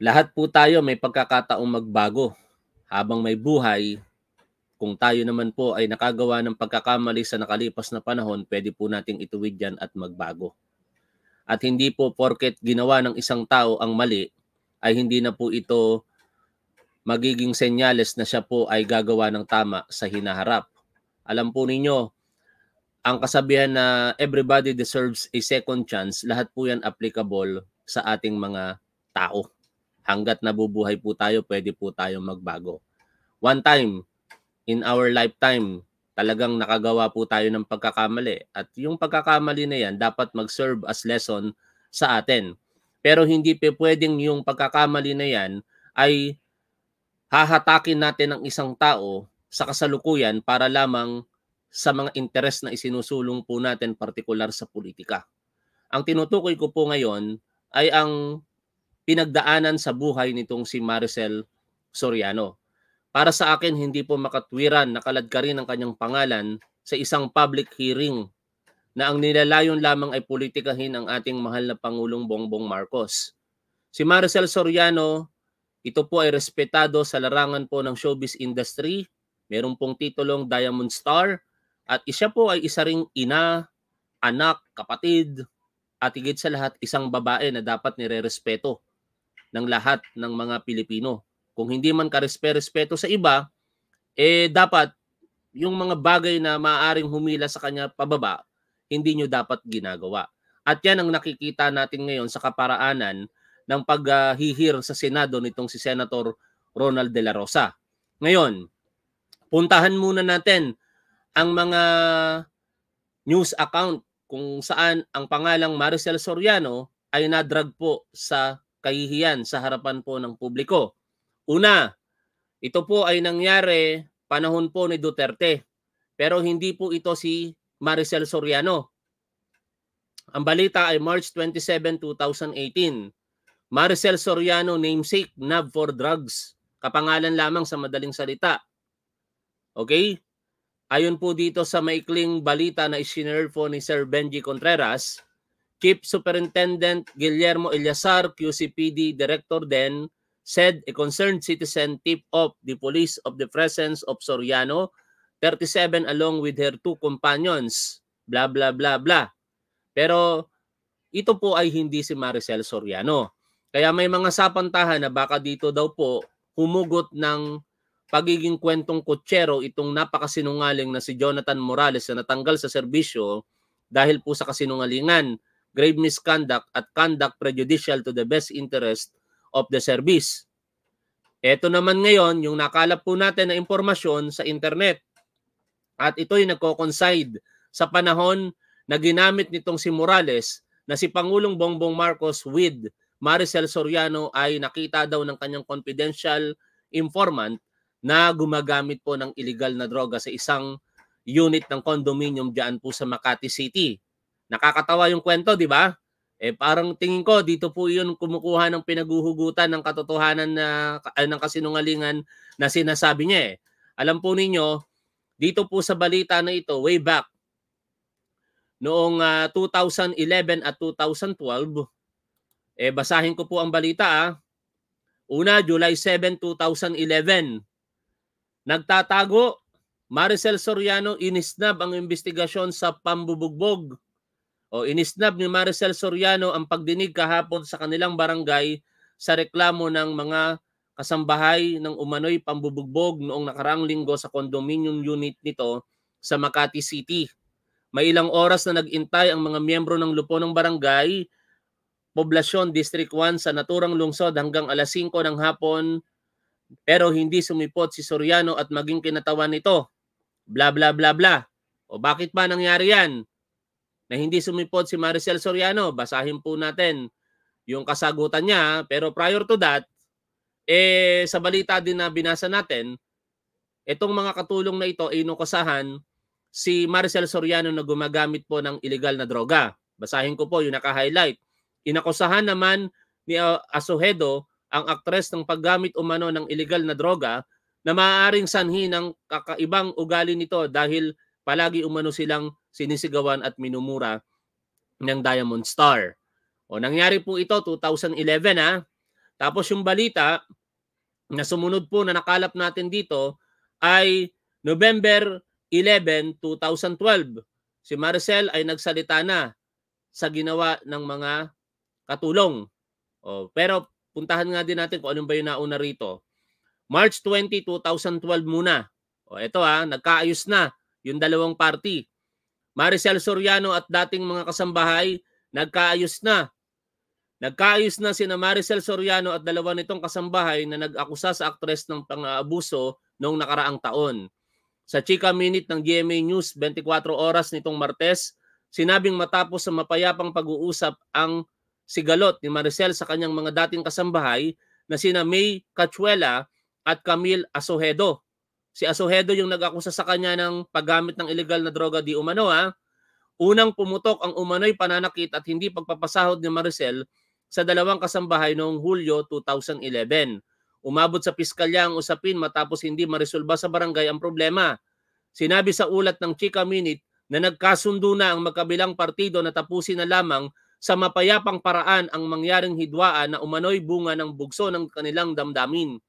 Lahat po tayo may pagkakataong magbago habang may buhay. Kung tayo naman po ay nakagawa ng pagkakamali sa nakalipas na panahon, pwede po nating ituwid yan at magbago. At hindi po porket ginawa ng isang tao ang mali, ay hindi na po ito magiging senyales na siya po ay gagawa ng tama sa hinaharap. Alam po ninyo, ang kasabihan na everybody deserves a second chance, lahat po yan applicable sa ating mga tao hanggat nabubuhay po tayo, pwede po tayong magbago. One time, in our lifetime, talagang nakagawa po tayo ng pagkakamali. At yung pagkakamali na yan, dapat mag-serve as lesson sa atin. Pero hindi pa pwedeng yung pagkakamali na yan ay hahatakin natin ang isang tao sa kasalukuyan para lamang sa mga interes na isinusulong po natin, partikular sa politika. Ang tinutukoy ko po ngayon ay ang pinagdaanan sa buhay nitong si Maricel Soriano. Para sa akin, hindi po makatwiran na kalad rin ang kanyang pangalan sa isang public hearing na ang nilalayon lamang ay politikahin ang ating mahal na Pangulong Bongbong Marcos. Si Maricel Soriano, ito po ay respetado sa larangan po ng showbiz industry. Meron pong titulong Diamond Star at isa po ay isa ring ina, anak, kapatid, at higit sa lahat isang babae na dapat nire-respeto ng lahat ng mga Pilipino. Kung hindi man karespe-respeto sa iba, eh dapat yung mga bagay na maaaring humila sa kanya pababa, hindi nyo dapat ginagawa. At yan ang nakikita natin ngayon sa kaparaanan ng paghihir sa Senado nitong si Senator Ronald De La Rosa. Ngayon, puntahan muna natin ang mga news account kung saan ang pangalang Maricel Soriano ay nadrag po sa kahihiyan sa harapan po ng publiko. Una, ito po ay nangyari panahon po ni Duterte. Pero hindi po ito si Maricel Soriano. Ang balita ay March 27, 2018. Maricel Soriano namesake nab for drugs. Kapangalan lamang sa madaling salita. Okay? Ayon po dito sa maikling balita na isinare po ni Sir Benji Contreras, Chief Superintendent Guillermo Eliasar, QCPD Director then, said a concerned citizen tip off the police of the presence of Soriano, 37 along with her two companions, blah blah blah blah. Pero ito po ay hindi si Maricel Soriano. Kaya may mga sapantahan na baka dito daw po humugot ng pagiging kwentong kutsero itong napakasinungaling na si Jonathan Morales na natanggal sa serbisyo dahil po sa kasinungalingan grave misconduct at conduct prejudicial to the best interest of the service. Ito naman ngayon, yung nakalap po natin na impormasyon sa internet. At ito yung nagko-coincide sa panahon na ginamit nitong si Morales na si Pangulong Bongbong Marcos with Maricel Soriano ay nakita daw ng kanyang confidential informant na gumagamit po ng illegal na droga sa isang unit ng condominium diyan po sa Makati City. Nakakatawa yung kwento, di ba? Eh parang tingin ko dito po 'yun kumukuha ng pinaguhugutan ng katotohanan na ay, ng kasinungalingan na sinasabi niya eh. Alam po ninyo, dito po sa balita na ito way back noong uh, ah, 2011 at 2012 eh basahin ko po ang balita ah. Una, July 7, 2011. Nagtatago Maricel Soriano inisnab ang investigasyon sa pambubugbog o inisnab ni Maricel Soriano ang pagdinig kahapon sa kanilang barangay sa reklamo ng mga kasambahay ng umano'y pambubugbog noong nakaraang linggo sa condominium unit nito sa Makati City. May ilang oras na nagintay ang mga miyembro ng lupo ng barangay, Poblasyon District 1 sa naturang lungsod hanggang alas 5 ng hapon pero hindi sumipot si Soriano at maging kinatawan nito. Bla bla bla bla. O bakit pa nangyari yan? na hindi sumipot si Maricel Soriano. Basahin po natin yung kasagutan niya. Pero prior to that, eh, sa balita din na binasa natin, itong mga katulong na ito ay inukusahan si Maricel Soriano na gumagamit po ng ilegal na droga. Basahin ko po yung naka-highlight. Inakusahan naman ni ah, Asohedo ang aktres ng paggamit umano ng ilegal na droga na maaaring sanhi ng kakaibang ugali nito dahil palagi umano silang sinisigawan at minumura ng Diamond Star. O nangyari po ito 2011 ha. Tapos yung balita na sumunod po na nakalap natin dito ay November 11, 2012. Si Marcel ay nagsalita na sa ginawa ng mga katulong. O, pero puntahan nga din natin kung anong ba yung nauna rito. March 20, 2012 muna. O, ito ha, nagkaayos na yung dalawang party. Maricel Soriano at dating mga kasambahay nagkaayos na. Nagkaayos na sina Maricel Soriano at dalawa nitong kasambahay na nag-akusa sa aktres ng pang-abuso noong nakaraang taon. Sa Chika Minute ng GMA News 24 oras nitong Martes, sinabing matapos sa mapayapang pag-uusap ang sigalot ni Maricel sa kanyang mga dating kasambahay na sina May Cachuela at Camille Asohedo. Si Asohedo yung nag-akusa sa kanya ng paggamit ng ilegal na droga di umano ha. Unang pumutok ang umano'y pananakit at hindi pagpapasahod ni Maricel sa dalawang kasambahay noong Hulyo 2011. Umabot sa piskalya ang usapin matapos hindi maresolba sa barangay ang problema. Sinabi sa ulat ng Chika Minute na nagkasundo na ang magkabilang partido na tapusin na lamang sa mapayapang paraan ang mangyaring hidwaan na umano'y bunga ng bugso ng kanilang damdamin.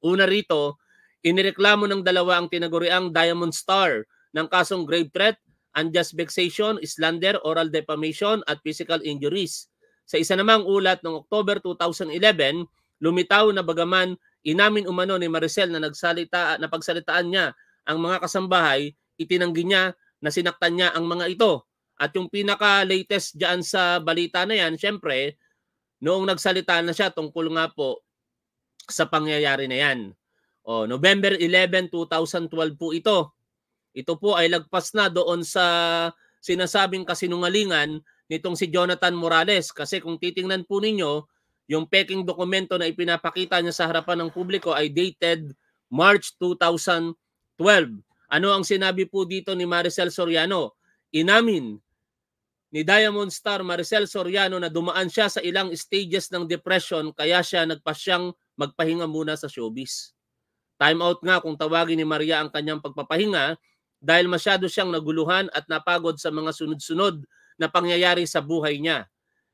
Una rito, Inireklamo ng dalawa ang tinaguriang Diamond Star ng kasong grave threat, unjust vexation, slander, oral defamation at physical injuries. Sa isa namang ulat noong October 2011, lumitaw na bagaman inamin umano ni Maricel na nagsalita na pagsalitaan niya ang mga kasambahay, itinanggi niya na sinaktan niya ang mga ito. At yung pinaka-latest diyan sa balita na yan, syempre, noong nagsalita na siya tungkol nga po sa pangyayari na yan. Oh, November 11, 2012 po ito. Ito po ay lagpas na doon sa sinasabing kasinungalingan nitong si Jonathan Morales kasi kung titingnan po ninyo, yung peking dokumento na ipinapakita niya sa harapan ng publiko ay dated March 2012. Ano ang sinabi po dito ni Maricel Soriano? Inamin ni Diamond Star Maricel Soriano na dumaan siya sa ilang stages ng depression kaya siya nagpasyang magpahinga muna sa showbiz. Time out nga kung tawagin ni Maria ang kanyang pagpapahinga dahil masyado siyang naguluhan at napagod sa mga sunod-sunod na pangyayari sa buhay niya.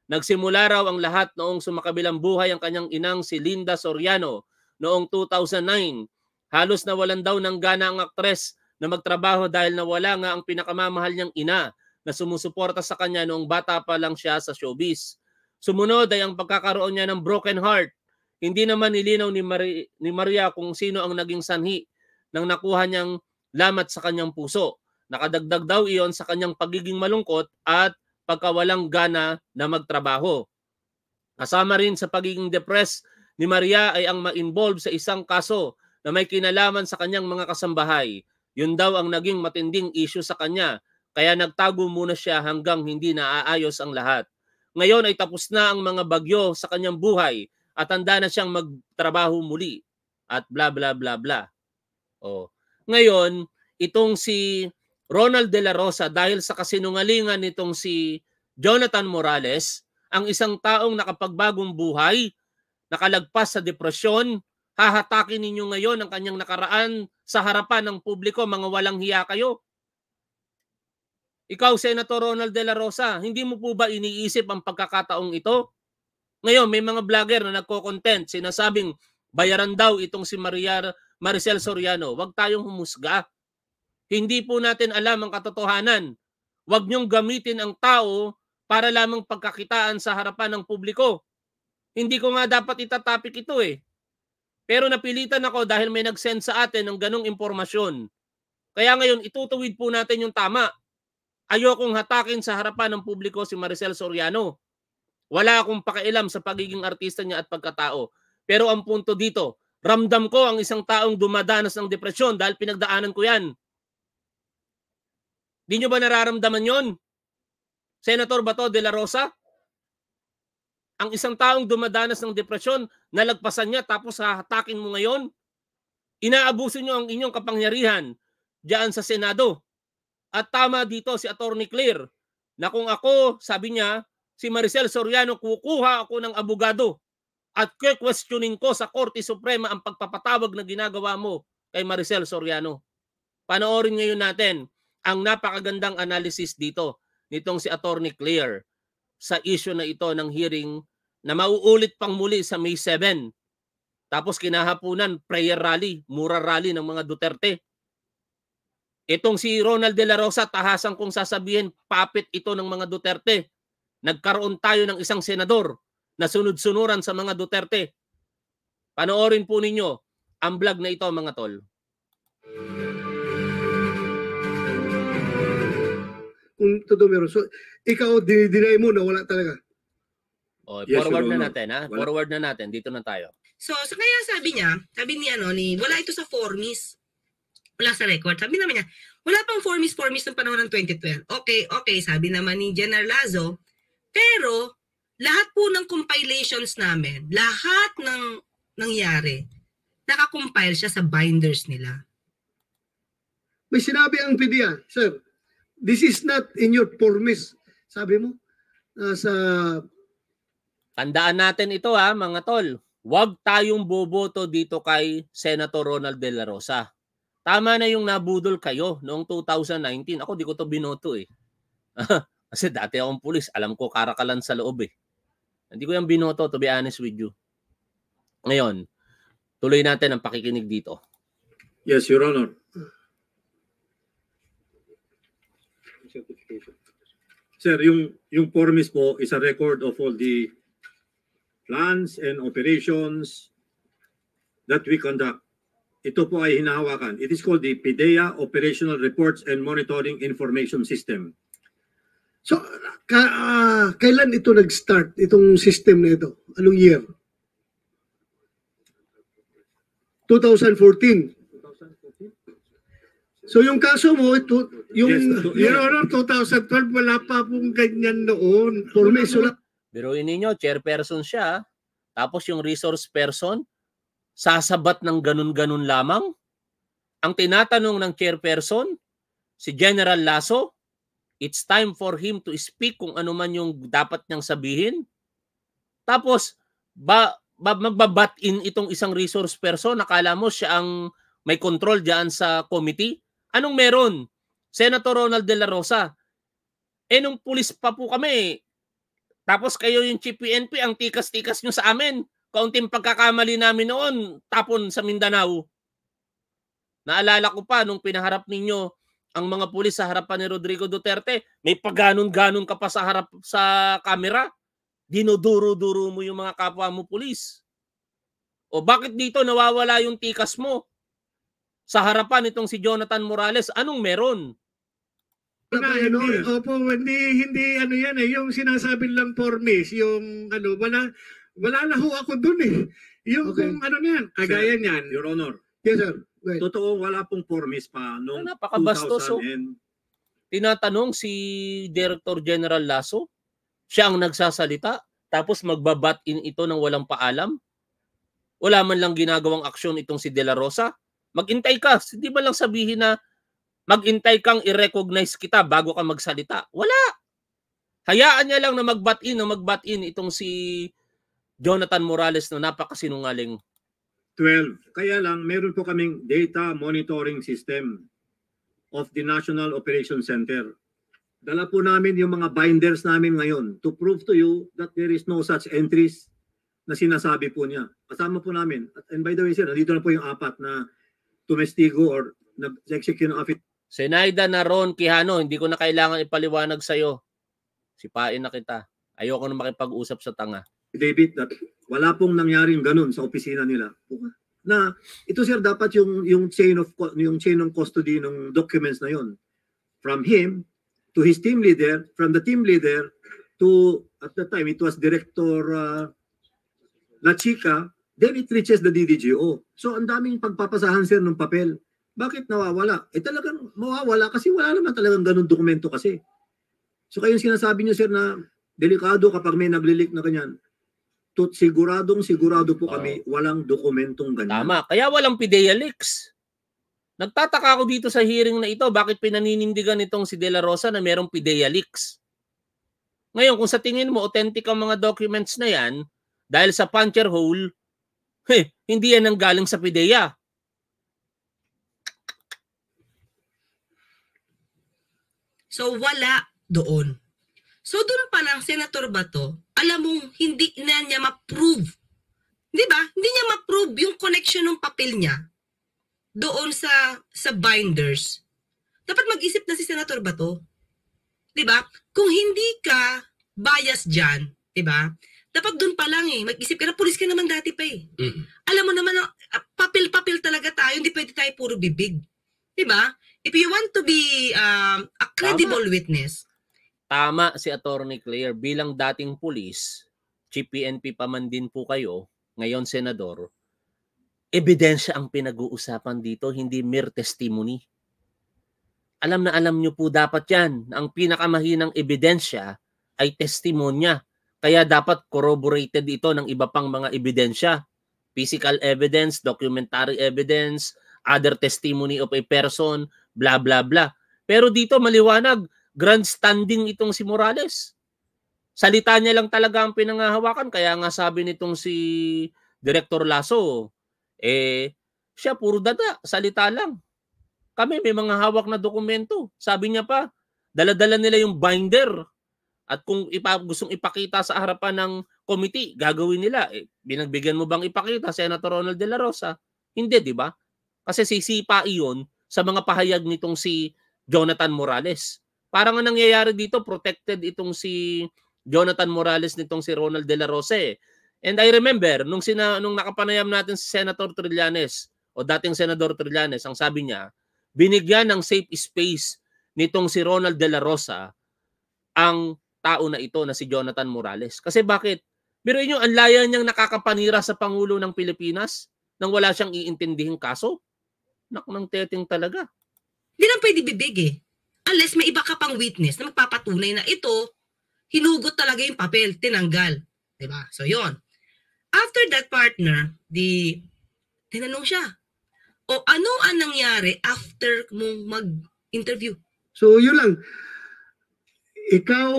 Nagsimula raw ang lahat noong sumakabilang buhay ang kanyang inang si Linda Soriano noong 2009. Halos nawalan daw ng gana ang aktres na magtrabaho dahil nawala nga ang pinakamamahal niyang ina na sumusuporta sa kanya noong bata pa lang siya sa showbiz. Sumunod ay ang pagkakaroon niya ng broken heart hindi naman nilinaw ni, Mari, ni Maria kung sino ang naging sanhi nang nakuha niyang lamat sa kanyang puso. Nakadagdag daw iyon sa kanyang pagiging malungkot at pagkawalang gana na magtrabaho. Kasama rin sa pagiging depressed ni Maria ay ang ma-involve sa isang kaso na may kinalaman sa kanyang mga kasambahay. Yun daw ang naging matinding issue sa kanya kaya nagtago muna siya hanggang hindi naaayos ang lahat. Ngayon ay tapos na ang mga bagyo sa kanyang buhay at handa na siyang magtrabaho muli at bla bla bla bla. Oh. Ngayon, itong si Ronald De La Rosa dahil sa kasinungalingan nitong si Jonathan Morales, ang isang taong nakapagbagong buhay, nakalagpas sa depresyon, hahatakin ninyo ngayon ang kanyang nakaraan sa harapan ng publiko, mga walang hiya kayo. Ikaw, Senator Ronald De La Rosa, hindi mo po ba iniisip ang pagkakataong ito? Ngayon, may mga vlogger na nagko-content, sinasabing bayaran daw itong si Maria Maricel Soriano. Huwag tayong humusga. Hindi po natin alam ang katotohanan. Huwag niyong gamitin ang tao para lamang pagkakitaan sa harapan ng publiko. Hindi ko nga dapat itatapik ito eh. Pero napilitan ako dahil may nag-send sa atin ng ganong impormasyon. Kaya ngayon, itutuwid po natin yung tama. Ayokong hatakin sa harapan ng publiko si Maricel Soriano. Wala akong pakialam sa pagiging artista niya at pagkatao. Pero ang punto dito, ramdam ko ang isang taong dumadanas ng depresyon dahil pinagdaanan ko yan. Di nyo ba nararamdaman yon? Senator Bato de la Rosa? Ang isang taong dumadanas ng depresyon, nalagpasan niya tapos hahatakin mo ngayon? Inaabuso nyo ang inyong kapangyarihan diyan sa Senado. At tama dito si Attorney Clear na kung ako, sabi niya, si Maricel Soriano, kukuha ako ng abogado at questioning ko sa Korte Suprema ang pagpapatawag na ginagawa mo kay Maricel Soriano. Panoorin ngayon natin ang napakagandang analysis dito nitong si Attorney Clear sa issue na ito ng hearing na mauulit pang muli sa May 7. Tapos kinahapunan, prayer rally, mura rally ng mga Duterte. Itong si Ronald De La Rosa, tahasang kong sasabihin, papit ito ng mga Duterte nagkaroon tayo ng isang senador na sunod-sunuran sa mga Duterte. Panoorin po ninyo ang vlog na ito mga tol. Kung totoo meron. So, ikaw, dinidinay mo na wala talaga. O, yes, forward no, na natin, ha? Wala. Forward na natin. Dito na tayo. So, so kaya sabi niya, sabi ni ano, ni, wala ito sa formis. Wala sa record. Sabi naman niya, wala pang formis-formis ng panahon ng 2012. Okay, okay, sabi naman ni General Lazo, pero lahat po ng compilations namin, lahat ng nangyari, nakakompile siya sa binders nila. May sinabi ang PDA, sir, this is not in your promise. Sabi mo, uh, sa... Tandaan natin ito ha, mga tol. Huwag tayong boboto dito kay Senator Ronald De La Rosa. Tama na yung nabudol kayo noong 2019. Ako di ko to binoto eh. Kasi dati akong pulis, alam ko karakalan sa loob eh. Hindi ko yung binoto, to be honest with you. Ngayon, tuloy natin ang pakikinig dito. Yes, Your Honor. Sir, yung, yung form mismo is a record of all the plans and operations that we conduct. Ito po ay hinahawakan. It is called the PIDEA Operational Reports and Monitoring Information System. So, ka, uh, kailan ito nag-start, itong system na ito? Anong year? 2014. So yung kaso mo, ito, yung, yes, to, Honor, 2012, wala pa pong ganyan noon. Pero lang. Biruin chairperson siya. Ah. Tapos yung resource person, sasabat ng ganun-ganun lamang. Ang tinatanong ng chairperson, si General Lasso, It's time for him to speak kung ano man yung dapat niyang sabihin. Tapos, ba, ba, magbabat in itong isang resource person, nakala mo siya ang may control diyan sa committee? Anong meron? Senator Ronald De La Rosa, eh nung pulis pa po kami, tapos kayo yung chief PNP, ang tikas-tikas nyo sa amin. Kaunting pagkakamali namin noon, tapon sa Mindanao. Naalala ko pa nung pinaharap ninyo ang mga pulis sa harapan ni Rodrigo Duterte, may pagganon-ganon ka pa sa harap sa camera. Dinuduro-duro mo yung mga kapwa mo pulis. O bakit dito nawawala yung tikas mo? Sa harapan itong si Jonathan Morales, anong meron? Wala, ano, opo, hindi, hindi ano yan eh, yung sinasabi lang for me, yung ano, wala, wala na ho ako dun eh. Yung okay. kung ano niyan, kagaya niyan. Your Honor. Yes, sir. Right. Totoo, wala pong formis pa noong ah, Napakabastos. So, oh. tinatanong si Director General Lasso, siya ang nagsasalita, tapos magbabat in ito ng walang paalam? Wala man lang ginagawang aksyon itong si De La Rosa? Magintay ka. Hindi ba lang sabihin na magintay kang i-recognize kita bago ka magsalita? Wala. Hayaan niya lang na magbat in o magbat in itong si Jonathan Morales na napakasinungaling 12. Kaya lang, meron po kaming data monitoring system of the National Operations Center. Dala po namin yung mga binders namin ngayon to prove to you that there is no such entries na sinasabi po niya. Kasama po namin. And by the way, sir, nandito na po yung apat na tumestigo or nag-execute ng affidavit. Senaida Naron Quijano, hindi ko na kailangan ipaliwanag sa'yo. Sipain na kita. Ayoko na makipag-usap sa tanga. David, that wala pong nangyaring ganun sa opisina nila. Na ito sir dapat yung yung chain of yung chain of custody ng documents na yon from him to his team leader, from the team leader to at the time it was director uh, La Chica, then it reaches the DDGO. So ang daming pagpapasahan sir ng papel. Bakit nawawala? Eh talagang mawawala kasi wala naman talagang ganun dokumento kasi. So kayong sinasabi niyo sir na delikado kapag may naglilik na kanyan to, siguradong sigurado po kami oh. walang dokumentong ganyan. Tama, kaya walang PIDEA leaks. Nagtataka ako dito sa hearing na ito, bakit pinaninindigan itong si De La Rosa na mayroong PIDEA leaks? Ngayon, kung sa tingin mo authentic ang mga documents na yan, dahil sa puncher hole, heh, hindi yan ang galing sa PIDEA. So wala doon. So doon pa na, Senator Bato, alam mong hindi na niya ma-prove. Di ba? Hindi niya ma-prove yung connection ng papel niya doon sa sa binders. Dapat mag-isip na si Senator Bato. Di ba? Kung hindi ka bias diyan, di ba? Dapat doon pa lang eh, mag-isip ka na pulis ka naman dati pa eh. Mm-hmm. Alam mo naman, ah, papel-papel talaga tayo, hindi pwede tayo puro bibig. Di ba? If you want to be um, a credible Tama. witness, tama si Attorney Claire bilang dating pulis, chief PNP pa man din po kayo, ngayon senador, ebidensya ang pinag-uusapan dito, hindi mere testimony. Alam na alam nyo po dapat yan. Ang pinakamahinang ebidensya ay testimonya. Kaya dapat corroborated ito ng iba pang mga ebidensya. Physical evidence, documentary evidence, other testimony of a person, bla bla bla. Pero dito maliwanag, grandstanding itong si Morales. Salita niya lang talaga ang pinangahawakan kaya nga sabi nitong si Director Lasso eh siya puro dada, salita lang. Kami may mga hawak na dokumento. Sabi niya pa, daladala nila yung binder at kung ipa, gustong ipakita sa harapan ng committee, gagawin nila. Eh, binagbigyan mo bang ipakita, Senator Ronald De La Rosa? Hindi, di ba? Kasi sisipa iyon sa mga pahayag nitong si Jonathan Morales. Parang ang nangyayari dito, protected itong si Jonathan Morales nitong si Ronald De La Rose. Eh. And I remember, nung, sina, nung nakapanayam natin si Senator Trillanes, o dating Senator Trillanes, ang sabi niya, binigyan ng safe space nitong si Ronald De La Rosa ang tao na ito na si Jonathan Morales. Kasi bakit? Pero inyo, ang laya niyang nakakapanira sa Pangulo ng Pilipinas nang wala siyang iintindihing kaso? Nak ng teteng talaga. Hindi lang pwede bibig eh. Unless may iba ka pang witness na magpapatunay na ito, hinugot talaga yung papel, tinanggal. ba? Diba? So, yon. After that partner, di, tinanong siya, o ano ang nangyari after mong mag-interview? So, yun lang. Ikaw,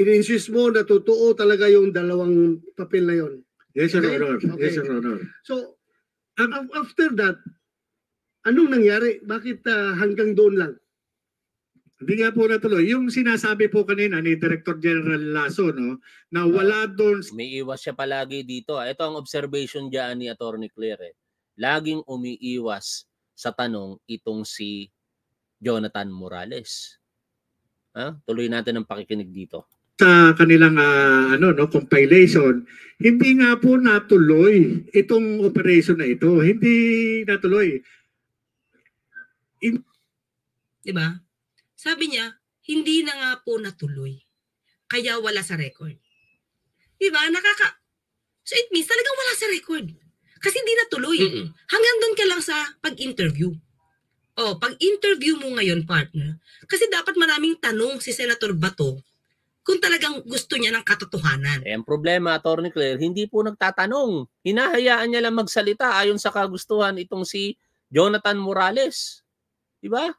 in mo na totoo talaga yung dalawang papel na yun. Yes, Your okay? Honor. Okay. Yes, Your Honor. So, after that, anong nangyari? Bakit uh, hanggang doon lang? Hindi nga po natuloy. Yung sinasabi po kanina ni Director General Lasso, no, na wala doon... May iwas siya palagi dito. Ah. Ito ang observation dyan ni Attorney Claire. Eh. Laging umiiwas sa tanong itong si Jonathan Morales. Ha? Ah, tuloy natin ang pakikinig dito. Sa kanilang uh, ano, no, compilation, hindi nga po natuloy itong operation na ito. Hindi natuloy. In- diba? Sabi niya, hindi na nga po natuloy. Kaya wala sa record. Di ba? Nakaka... So it means talagang wala sa record. Kasi hindi natuloy. Mm-mm. Hanggang doon ka lang sa pag-interview. Oh, pag-interview mo ngayon, partner, kasi dapat maraming tanong si Senator Bato kung talagang gusto niya ng katotohanan. Eh, ang problema, Attorney Claire, hindi po nagtatanong. Hinahayaan niya lang magsalita ayon sa kagustuhan itong si Jonathan Morales. Di ba?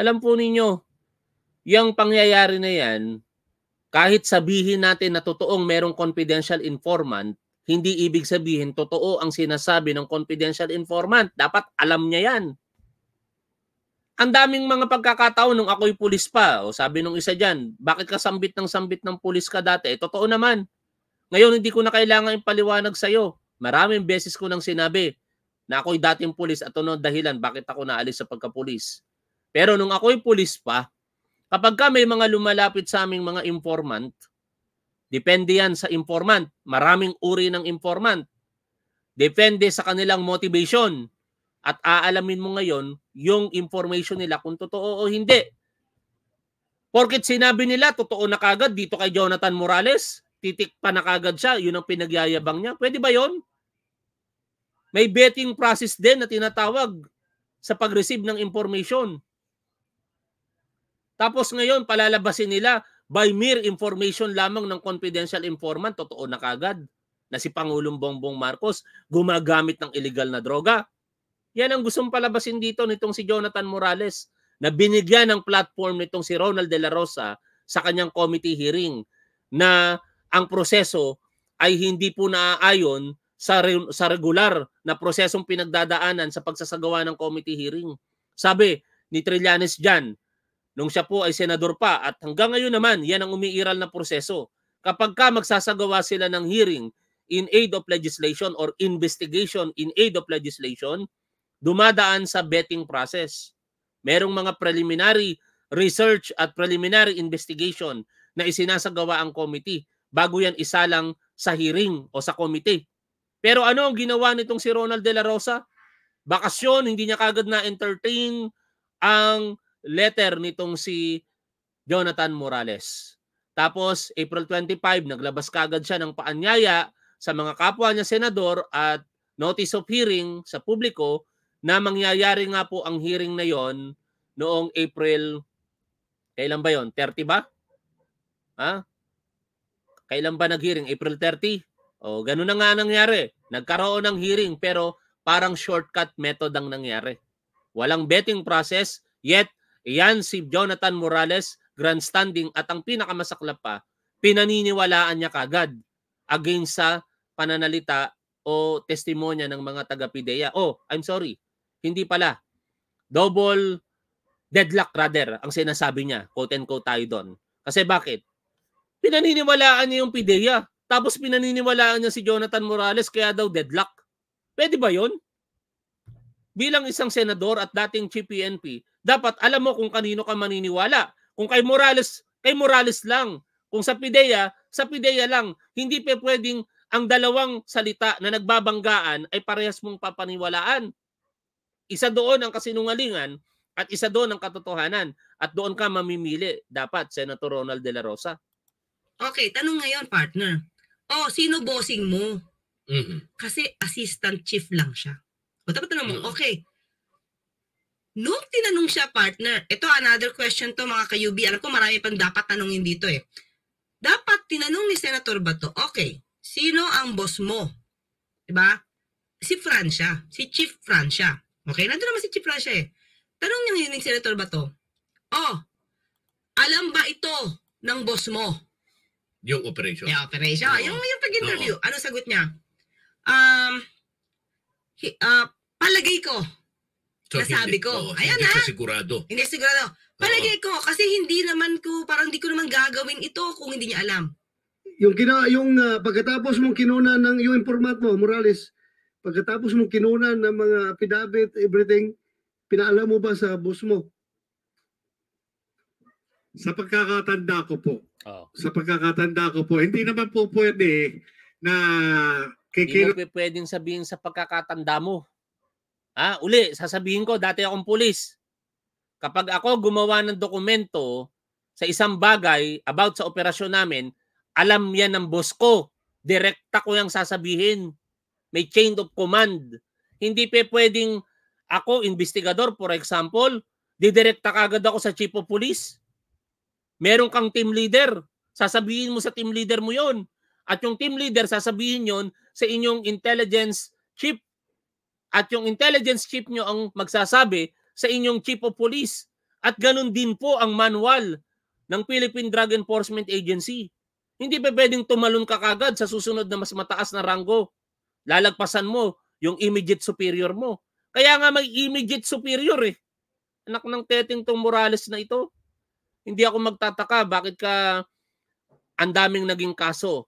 Alam po ninyo, yung pangyayari na yan, kahit sabihin natin na totoong merong confidential informant, hindi ibig sabihin totoo ang sinasabi ng confidential informant. Dapat alam niya yan. Ang daming mga pagkakataon nung ako'y pulis pa, o sabi nung isa dyan, bakit ka sambit ng sambit ng pulis ka dati? Eh, totoo naman. Ngayon, hindi ko na kailangan ipaliwanag sa'yo. Maraming beses ko nang sinabi na ako'y dating pulis at ano dahilan bakit ako naalis sa pagkapulis. Pero nung ako'y pulis pa, kapag ka may mga lumalapit sa aming mga informant, depende yan sa informant. Maraming uri ng informant. Depende sa kanilang motivation. At aalamin mo ngayon yung information nila kung totoo o hindi. Porkit sinabi nila, totoo na kagad dito kay Jonathan Morales, titik pa na kagad siya, yun ang pinagyayabang niya. Pwede ba yon? May betting process din na tinatawag sa pag-receive ng information. Tapos ngayon, palalabasin nila by mere information lamang ng confidential informant, totoo na kagad na si Pangulong Bongbong Marcos gumagamit ng illegal na droga. Yan ang gustong palabasin dito nitong si Jonathan Morales na binigyan ng platform nitong si Ronald De La Rosa sa kanyang committee hearing na ang proseso ay hindi po naaayon sa, re- sa regular na prosesong pinagdadaanan sa pagsasagawa ng committee hearing. Sabi ni Trillanes Jan, Nung siya po ay senador pa at hanggang ngayon naman, yan ang umiiral na proseso. Kapag ka magsasagawa sila ng hearing in aid of legislation or investigation in aid of legislation, dumadaan sa vetting process. Merong mga preliminary research at preliminary investigation na isinasagawa ang committee bago yan isalang sa hearing o sa committee. Pero ano ang ginawa nitong si Ronald De La Rosa? Bakasyon, hindi niya kagad na entertain ang letter nitong si Jonathan Morales. Tapos April 25, naglabas kagad siya ng paanyaya sa mga kapwa niya senador at notice of hearing sa publiko na mangyayari nga po ang hearing na yon noong April kailan ba yon? 30 ba? Ha? Kailan ba nag-hearing? April 30? O ganun na nga nangyari. Nagkaroon ng hearing pero parang shortcut method ang nangyari. Walang betting process yet Iyan si Jonathan Morales, grandstanding at ang pinakamasaklap pa, pinaniniwalaan niya kagad against sa pananalita o testimonya ng mga taga-PIDEA. Oh, I'm sorry, hindi pala. Double deadlock rather ang sinasabi niya, quote and quote tayo doon. Kasi bakit? Pinaniniwalaan niya yung PIDEA, tapos pinaniniwalaan niya si Jonathan Morales kaya daw deadlock. Pwede ba yon? Bilang isang senador at dating chief dapat alam mo kung kanino ka maniniwala. Kung kay Morales, kay Morales lang. Kung sa PIDEA, sa PIDEA lang. Hindi pa pwedeng ang dalawang salita na nagbabanggaan ay parehas mong papaniwalaan. Isa doon ang kasinungalingan at isa doon ang katotohanan. At doon ka mamimili dapat, Senator Ronald De La Rosa. Okay, tanong ngayon, partner. Oh, sino bossing mo? Mm-hmm. Kasi assistant chief lang siya. O dapat tanong mo, mm-hmm. okay, Nung tinanong siya, partner, ito another question to mga kayubi. Alam ko marami pang dapat tanongin dito eh. Dapat tinanong ni Senator Bato, okay, sino ang boss mo? Diba? Si Francia, si Chief Francia. Okay, nandun naman si Chief Francia eh. Tanong niya ngayon ni Senator Bato, oh, alam ba ito ng boss mo? Yung operation. Yung operation. Oo. Yung, yung pag-interview. Ano sagot niya? Um, he, uh, ah, palagay ko, Nasabi hindi, ko. Oh, Ayan hindi na. Hindi sigurado. Hindi sigurado. Palagay ko, kasi hindi naman ko, parang hindi ko naman gagawin ito kung hindi niya alam. Yung, kina, yung uh, pagkatapos mong kinuna ng yung informat mo, Morales, pagkatapos mong kinuna ng mga affidavit, everything, pinaalam mo ba sa boss mo? Sa pagkakatanda ko po, oh. sa pagkakatanda ko po, hindi naman po pwede na kikilo... Hindi mo pwedeng sabihin sa pagkakatanda mo Ah, uli, sasabihin ko, dati akong pulis. Kapag ako gumawa ng dokumento sa isang bagay about sa operasyon namin, alam yan ng boss ko. Direkta ko yung sasabihin. May chain of command. Hindi pa pwedeng ako, investigador, for example, didirekta kagad ako sa chief of police. Meron kang team leader. Sasabihin mo sa team leader mo yon At yung team leader, sasabihin yon sa inyong intelligence chief at yung intelligence chief nyo ang magsasabi sa inyong chief of police. At ganun din po ang manual ng Philippine Drug Enforcement Agency. Hindi pa pwedeng tumalon ka kagad sa susunod na mas mataas na ranggo. Lalagpasan mo yung immediate superior mo. Kaya nga may immediate superior eh. Anak ng teteng tong Morales na ito. Hindi ako magtataka bakit ka ang daming naging kaso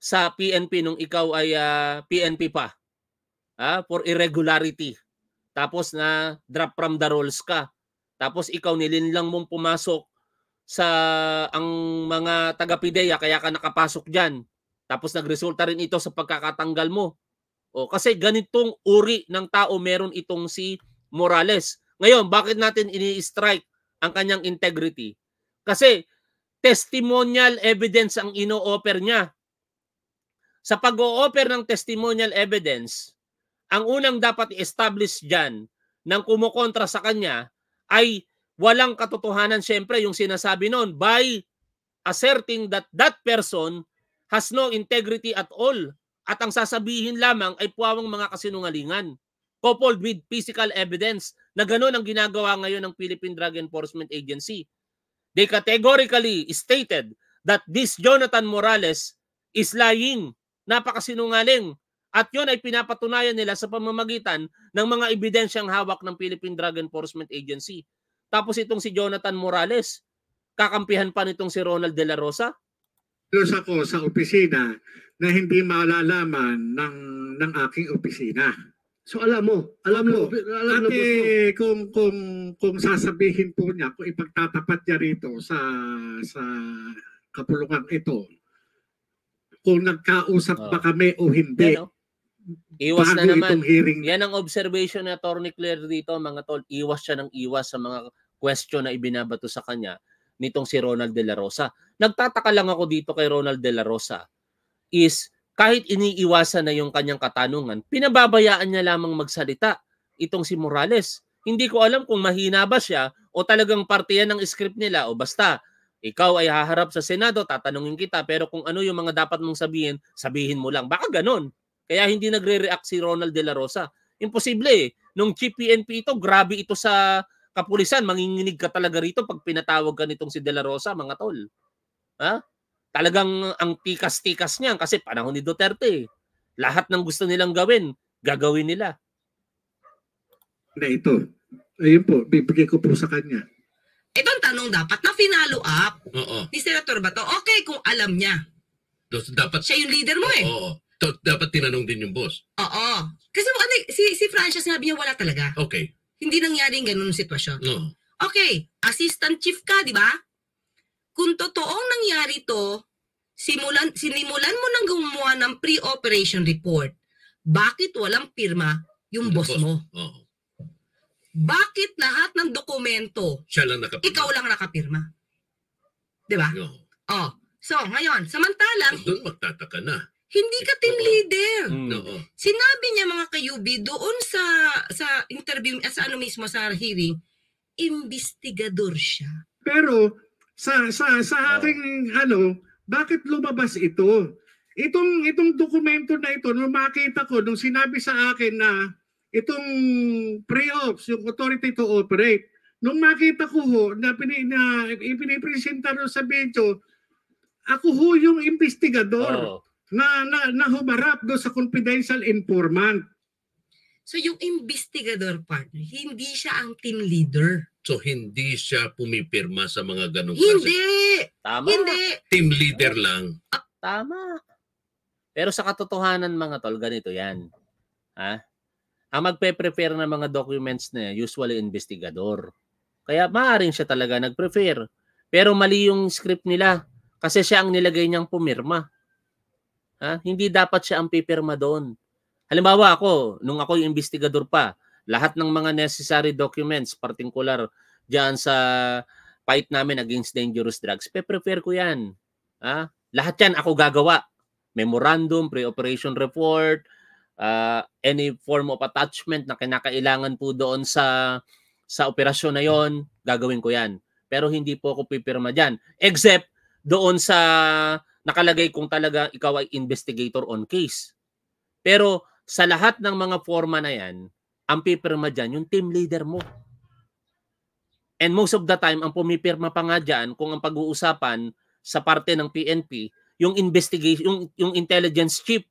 sa PNP nung ikaw ay uh, ah, PNP pa ah, for irregularity. Tapos na drop from the rolls ka. Tapos ikaw nilinlang mong pumasok sa ang mga taga-PIDEA kaya ka nakapasok diyan. Tapos nagresulta rin ito sa pagkakatanggal mo. O kasi ganitong uri ng tao meron itong si Morales. Ngayon, bakit natin ini-strike ang kanyang integrity? Kasi testimonial evidence ang ino-offer niya. Sa pag-o-offer ng testimonial evidence, ang unang dapat i-establish dyan ng kumukontra sa kanya ay walang katotohanan siyempre yung sinasabi noon by asserting that that person has no integrity at all at ang sasabihin lamang ay puwawang mga kasinungalingan coupled with physical evidence na ganoon ang ginagawa ngayon ng Philippine Drug Enforcement Agency. They categorically stated that this Jonathan Morales is lying. Napakasinungaling. At yon ay pinapatunayan nila sa pamamagitan ng mga ebidensyang hawak ng Philippine Drug Enforcement Agency. Tapos itong si Jonathan Morales, kakampihan pa nitong si Ronald De La Rosa? Diyos ako sa opisina na hindi malalaman ng, ng aking opisina. So alam mo, alam mo, alam mo. kung kung kung sasabihin po niya, kung ipagtatapat niya rito sa sa kapulungan ito, kung nagkausap pa ah. ba kami o hindi. Yeah, no? Iwas na naman. Hearing. Yan ang observation na Attorney Claire dito, mga tol. Iwas siya ng iwas sa mga question na ibinabato sa kanya nitong si Ronald De La Rosa. Nagtataka lang ako dito kay Ronald De La Rosa is kahit iniiwasan na yung kanyang katanungan, pinababayaan niya lamang magsalita itong si Morales. Hindi ko alam kung mahina ba siya o talagang parte yan ng script nila o basta ikaw ay haharap sa Senado, tatanungin kita pero kung ano yung mga dapat mong sabihin, sabihin mo lang. Baka ganon. Kaya hindi nagre-react si Ronald De La Rosa. Imposible eh. Nung chief ito, grabe ito sa kapulisan. Manginginig ka talaga rito pag pinatawag ka nitong si De La Rosa, mga tol. Ha? Talagang ang tikas-tikas niyan kasi panahon ni Duterte. Eh. Lahat ng gusto nilang gawin, gagawin nila. Na ito. Ayun po, bibigay ko po sa kanya. Itong tanong dapat na finalo up Oo. ni Senator to? Okay kung alam niya. Dapat Siya yung leader mo eh. Oo to, dapat tinanong din yung boss. Oo. Kasi ano, si, si Francia sabi niya wala talaga. Okay. Hindi nangyari yung ganun sitwasyon. No. Okay, assistant chief ka, di ba? Kung totoong nangyari to, simulan, sinimulan mo nang gumawa ng pre-operation report. Bakit walang pirma yung boss, boss mo? Oo. Oh. Bakit lahat ng dokumento Siya lang nakapirma. ikaw lang nakapirma? Di ba? No. Oh. So, ngayon, samantalang... Doon magtataka na hindi ka team leader. Mm. Oo. Sinabi niya mga ka-UB doon sa sa interview sa ano mismo sa hearing, investigador siya. Pero sa sa sa aking ano, bakit lumabas ito? Itong itong dokumento na ito, nung makita ko nung sinabi sa akin na itong pre-ops, yung authority to operate, nung makita ko ho, na, pini, na ipinipresenta sa video, ako ho yung investigador. Oh na, na nahumarap doon sa confidential informant. So yung investigador partner, hindi siya ang team leader. So hindi siya pumipirma sa mga ganong Hindi! Tama. Hindi! Team leader lang. Ah. Tama. Pero sa katotohanan mga tol, ganito yan. Ha? Ang magpe-prepare ng mga documents na usually investigador. Kaya maaaring siya talaga nag prefer Pero mali yung script nila kasi siya ang nilagay niyang pumirma. Ha? Hindi dapat siya ang pipirma doon. Halimbawa ako, nung ako yung investigador pa, lahat ng mga necessary documents, particular diyan sa fight namin against dangerous drugs, pe prefer ko yan. Ha? Lahat yan ako gagawa. Memorandum, pre-operation report, uh, any form of attachment na kinakailangan po doon sa sa operasyon na yon, gagawin ko yan. Pero hindi po ako pipirma dyan. Except doon sa nakalagay kung talaga ikaw ay investigator on case. Pero sa lahat ng mga forma na yan, ang pipirma dyan yung team leader mo. And most of the time, ang pumipirma pa nga dyan, kung ang pag-uusapan sa parte ng PNP, yung investigation, yung, yung intelligence chief.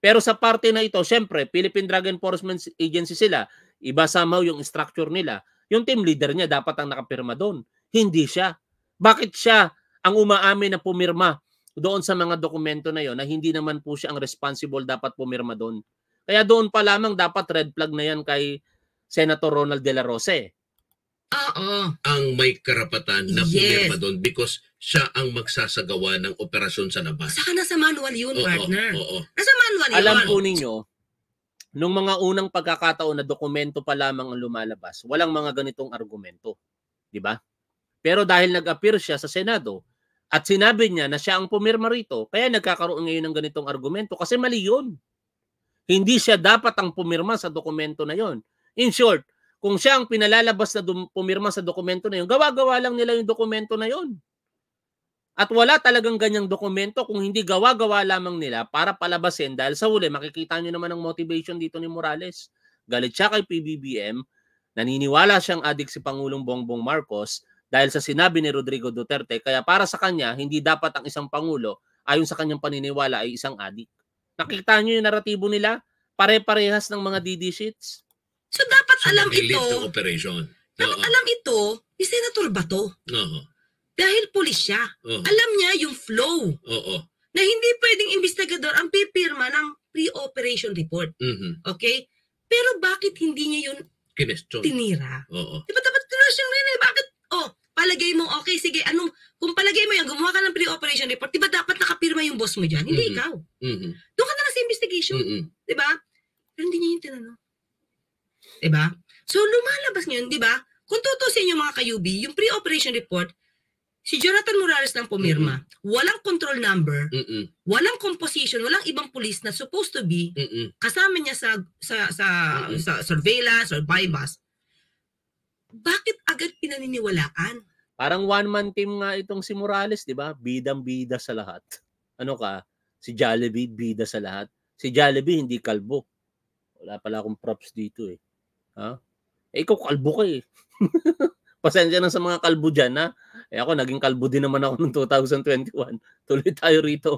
Pero sa parte na ito, syempre, Philippine Drug Enforcement Agency sila, iba samaw yung structure nila. Yung team leader niya dapat ang nakapirma doon. Hindi siya. Bakit siya ang umaamin na pumirma doon sa mga dokumento na yon na hindi naman po siya ang responsible dapat pumirma doon. Kaya doon pa lamang dapat red flag na yan kay Senator Ronald De La Rose. Oo. Ang may karapatan na yes. pumirma doon because siya ang magsasagawa ng operasyon sa labas. Saka nasa manual yun, oo, partner. Oo, oo. Nasa manual yun. Alam po ninyo, nung mga unang pagkakataon na dokumento pa lamang ang lumalabas, walang mga ganitong argumento. di ba? Pero dahil nag-appear siya sa Senado, at sinabi niya na siya ang pumirma rito, kaya nagkakaroon ngayon ng ganitong argumento kasi mali yun. Hindi siya dapat ang pumirma sa dokumento na yon. In short, kung siya ang pinalalabas na pumirma sa dokumento na yon, gawa-gawa lang nila yung dokumento na yon. At wala talagang ganyang dokumento kung hindi gawa-gawa lamang nila para palabasin dahil sa huli makikita niyo naman ang motivation dito ni Morales. Galit siya kay PBBM, naniniwala siyang adik si Pangulong Bongbong Marcos dahil sa sinabi ni Rodrigo Duterte. Kaya para sa kanya, hindi dapat ang isang pangulo ayon sa kanyang paniniwala ay isang adik. Nakita niyo yung naratibo nila? Pare-parehas ng mga DD sheets. So dapat so, alam ito. operation. Dapat uh-huh. alam ito ni Senator Bato. Uh-huh. Dahil pulis siya. Uh-huh. Alam niya yung flow. Uh-huh. Na hindi pwedeng investigador ang pipirma ng pre-operation report. Mm-hmm. Okay? Pero bakit hindi niya yun Kinestyon. tinira? Oo. Diba dapat tinira siyang rin? Diba? palagay mo, okay, sige, anong, kung palagay mo yan, gumawa ka ng pre-operation report, di ba dapat nakapirma yung boss mo dyan? Hindi mm-hmm. ikaw. Mm-hmm. Doon ka na lang sa investigation. Mm-hmm. Di ba? Pero hindi niya yung tinanong. Di ba? So, lumalabas ngayon, di ba? Kung tutusin yung mga kayubi, yung pre-operation report, si Jonathan Morales lang pumirma. Mm-hmm. Walang control number, mm-hmm. walang composition, walang ibang pulis na supposed to be mm-hmm. kasama niya sa sa sa, mm-hmm. sa surveillance or bypass bakit agad pinaniniwalaan? Parang one-man team nga itong si Morales, di ba? Bidang-bida sa lahat. Ano ka? Si Jollibee, bida sa lahat. Si Jollibee, hindi kalbo. Wala pala akong props dito eh. Ha? Eh, ikaw kalbo ka eh. Pasensya na sa mga kalbo dyan, ha? Eh ako, naging kalbo din naman ako noong 2021. Tuloy tayo rito.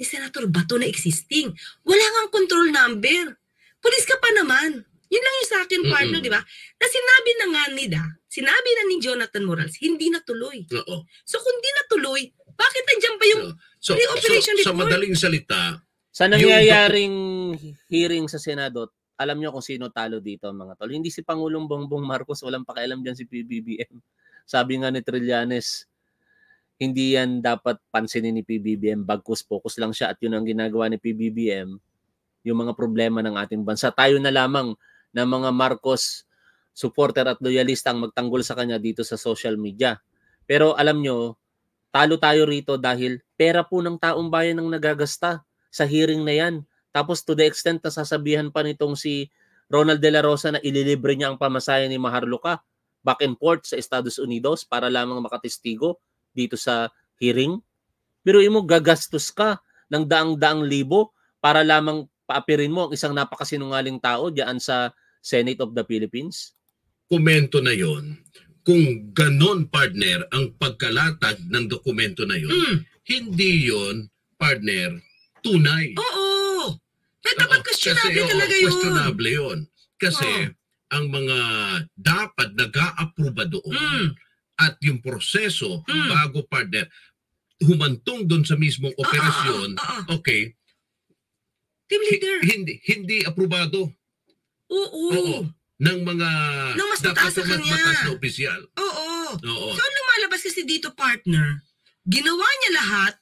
Ni Senator Bato na existing. Wala ngang control number. Pulis ka pa naman. Yun lang yung sa akin, partner, mm-hmm. di ba? Na sinabi na nga nila, sinabi na ni Jonathan Morales, hindi na tuloy. Oo. So kung hindi na tuloy, bakit andyan pa yung so, so, operation so, report? Sa madaling salita, sa nangyayaring hearing sa Senado, alam niyo kung sino talo dito mga tol. Hindi si Pangulong Bongbong Marcos, walang pakialam dyan si PBBM. Sabi nga ni Trillanes, hindi yan dapat pansinin ni PBBM, bagkus focus lang siya at yun ang ginagawa ni PBBM, yung mga problema ng ating bansa. Tayo na lamang ng mga Marcos supporter at loyalista ang magtanggol sa kanya dito sa social media. Pero alam nyo, talo tayo rito dahil pera po ng taong bayan ang nagagasta sa hearing na yan. Tapos to the extent na sasabihan pa nitong si Ronald De La Rosa na ililibre niya ang pamasaya ni Maharlika back and forth sa Estados Unidos para lamang makatestigo dito sa hearing. Pero imo gagastos ka ng daang-daang libo para lamang paapirin mo ang isang napakasinungaling tao diyan sa Senate of the Philippines? Komento na yon. Kung ganon, partner, ang pagkalatag ng dokumento na yon, mm. hindi yon, partner, tunay. Oo! Eh, dapat questionable talaga yun. Questionable yun. Kasi ang mga dapat nag a doon mm. at yung proseso mm. bago, partner, humantong doon sa mismong ah, ah, ah, operasyon, uh, uh, uh, uh. okay, Team leader. H- hindi hindi aprobado. Oo. Oo. Ng mga Nung mas dapat mataas na mas mataas na opisyal. Oo. Oo. So, lumalabas kasi dito, partner, ginawa niya lahat,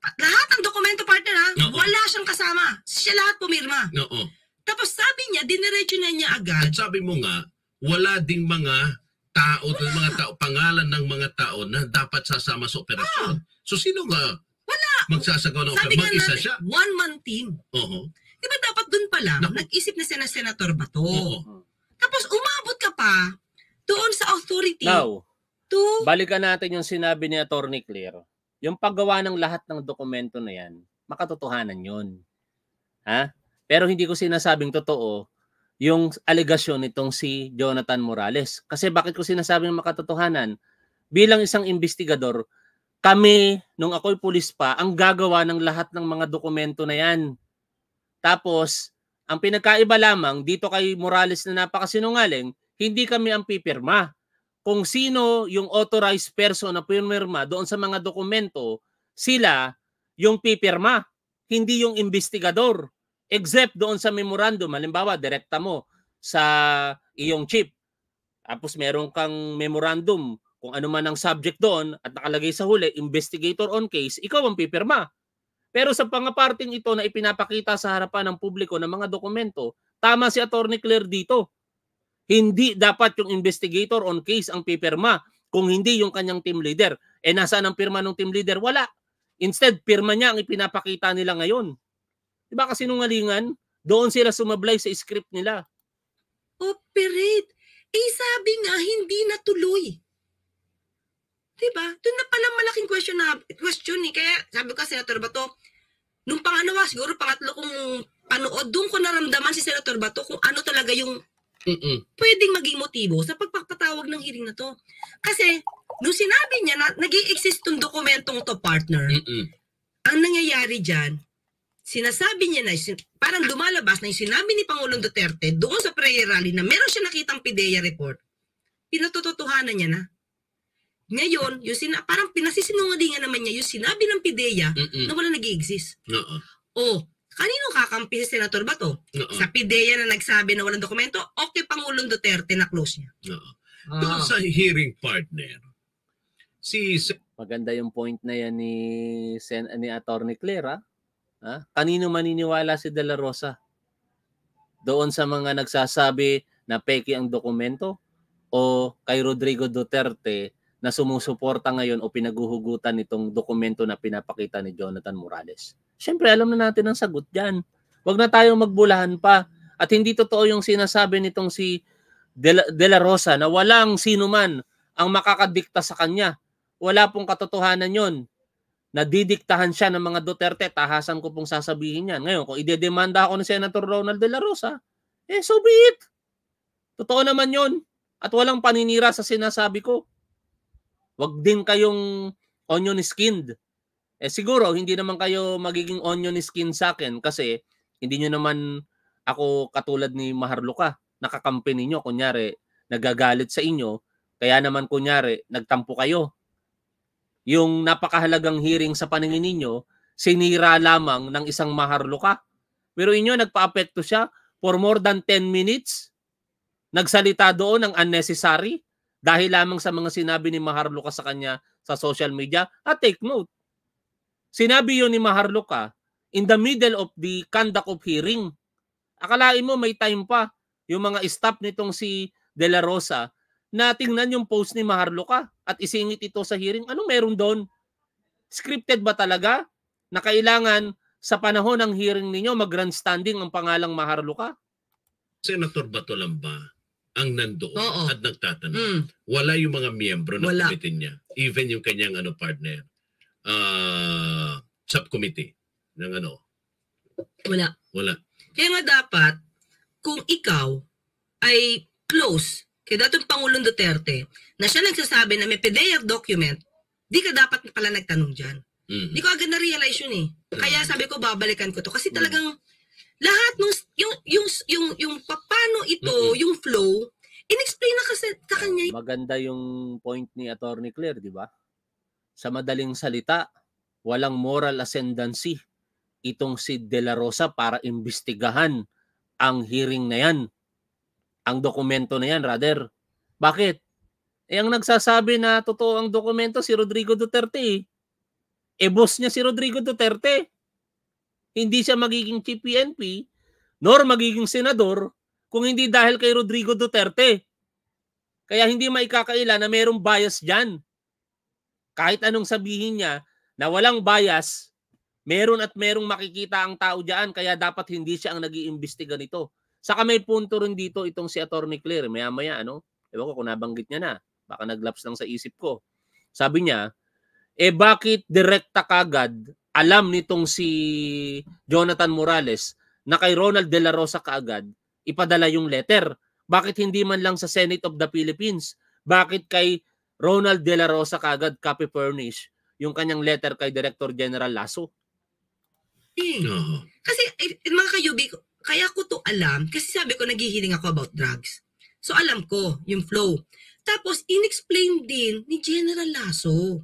pa- lahat ng dokumento, partner, ha? Oo. Wala siyang kasama. Siya lahat pumirma. Oo. Tapos sabi niya, diniretso na niya agad. At sabi mo nga, wala ding mga tao, mga tao, pangalan ng mga tao na dapat sasama sa operasyon. So sino nga Wala. magsasagawa ng Sabi operasyon? Mag-isa siya. one-man team. Oo. Di ba dun pa lang, Naku. nag-isip na sina Senator Bato. Oo. Tapos umabot ka pa doon sa authority. Now, to... balikan natin yung sinabi ni Attorney Claire. Yung paggawa ng lahat ng dokumento na yan, makatotohanan yun. Ha? Pero hindi ko sinasabing totoo yung alegasyon nitong si Jonathan Morales. Kasi bakit ko sinasabing makatotohanan? Bilang isang investigador, kami, nung ako'y pulis pa, ang gagawa ng lahat ng mga dokumento na yan. Tapos, ang pinagkaiba lamang dito kay Morales na napakasinungaling, hindi kami ang pipirma. Kung sino yung authorized person na pumirma doon sa mga dokumento, sila yung pipirma, hindi yung investigador. Except doon sa memorandum, halimbawa, direkta mo sa iyong chip. Tapos meron kang memorandum kung ano man ang subject doon at nakalagay sa huli, investigator on case, ikaw ang pipirma. Pero sa pangaparting ito na ipinapakita sa harapan ng publiko ng mga dokumento, tama si Attorney Claire dito. Hindi dapat yung investigator on case ang pipirma kung hindi yung kanyang team leader. Eh nasaan ang pirma ng team leader? Wala. Instead, pirma niya ang ipinapakita nila ngayon. Di ba kasi nungalingan? Doon sila sumablay sa script nila. Operate. Eh sabi nga, hindi natuloy. Diba? Doon na pala malaking question na question eh. Kaya sabi ko, kay Senator Bato, nung pangalawa, ano, ah, siguro pangatlo kong panood, doon ko naramdaman si Senator Bato kung ano talaga yung Mm-mm. pwedeng maging motibo sa pagpapatawag ng hearing na to. Kasi, nung sinabi niya na nag exist tong dokumentong to, partner, Mm-mm. ang nangyayari dyan, sinasabi niya na, parang lumalabas na yung sinabi ni Pangulong Duterte doon sa prayer rally na meron siya nakitang PIDEA report, pinatototohanan niya na ngayon, yung sina parang pinasisinungalingan naman niya yung sinabi ng PIDEA Mm-mm. na wala nag exist Oo. O, oh, kanino kakampi si Senator Bato? Oo. Sa PIDEA na nagsabi na walang dokumento, okay Pangulong Duterte na close niya. Oo. Ah. Doon sa hearing partner, si Maganda yung point na yan ni Sen ni Attorney Clara. Ah. Ha? Ah, kanino maniniwala si De La Rosa? Doon sa mga nagsasabi na peki ang dokumento o kay Rodrigo Duterte na sumusuporta ngayon o pinaguhugutan nitong dokumento na pinapakita ni Jonathan Morales? Siyempre, alam na natin ang sagot dyan. Huwag na tayong magbulahan pa. At hindi totoo yung sinasabi nitong si De La, De La Rosa na walang sino man ang makakadikta sa kanya. Wala pong katotohanan yon nadidiktahan siya ng mga Duterte, tahasan ko pong sasabihin yan. Ngayon, kung idedemanda ako ni Senator Ronald De La Rosa, eh so be it. Totoo naman yon At walang paninira sa sinasabi ko. Huwag din kayong onion skinned. Eh siguro, hindi naman kayo magiging onion skin sa akin kasi hindi nyo naman ako katulad ni Maharloka. Nakakampi ninyo, kunyari, nagagalit sa inyo. Kaya naman, kunyari, nagtampo kayo. Yung napakahalagang hearing sa paningin ninyo, sinira lamang ng isang Maharloka. Pero inyo, nagpa-apekto siya for more than 10 minutes. Nagsalita doon ng unnecessary dahil lamang sa mga sinabi ni Maharloka sa kanya sa social media. At ah, take note, sinabi yon ni Maharloka in the middle of the conduct of hearing. Akalain mo may time pa yung mga staff nitong si De La Rosa na tingnan yung post ni Maharloka at isingit ito sa hearing. Anong meron doon? Scripted ba talaga na kailangan sa panahon ng hearing ninyo mag-grandstanding ang pangalang Maharloka? Senator Bato lang ba ang nandoon Oo. at nagtatanong. Mm. Wala yung mga miyembro ng Wala. committee niya. Even yung kanyang ano partner, uh, subcommittee ng ano. Wala. Wala. Kaya nga dapat, kung ikaw ay close kay datong Pangulong Duterte, na siya nagsasabi na may PDEA document, di ka dapat pala nagtanong dyan. Mm-hmm. Di ko agad na-realize yun eh. Kaya mm-hmm. sabi ko, babalikan ko to. Kasi mm-hmm. talagang lahat ng yung yung yung yung paano ito, mm-hmm. yung flow, inexplain na kasi sa kanya. Maganda yung point ni Attorney Claire, di ba? Sa madaling salita, walang moral ascendancy itong si De La Rosa para imbestigahan ang hearing na yan. Ang dokumento na yan, rather. Bakit? Eh, ang nagsasabi na totoo ang dokumento si Rodrigo Duterte. Eh, eh boss niya si Rodrigo Duterte. Hindi siya magiging CPNP nor magiging senador kung hindi dahil kay Rodrigo Duterte. Kaya hindi maikakaila na mayroong bias diyan. Kahit anong sabihin niya na walang bias, meron at merong makikita ang tao diyan kaya dapat hindi siya ang nag-iimbestiga nito. Saka may punto rin dito itong si Attorney Claire, maya-maya ano, ewan ko kung nabanggit niya na, baka naglaps lang sa isip ko. Sabi niya, eh bakit direkta kagad alam nitong si Jonathan Morales na kay Ronald De La Rosa kaagad ipadala yung letter. Bakit hindi man lang sa Senate of the Philippines? Bakit kay Ronald De La Rosa kaagad copy furnish yung kanyang letter kay Director General Lasso? Hmm. Kasi eh, eh, mga kayubi, kaya ko to alam kasi sabi ko naghihiling ako about drugs. So alam ko yung flow. Tapos inexplain din ni General Lasso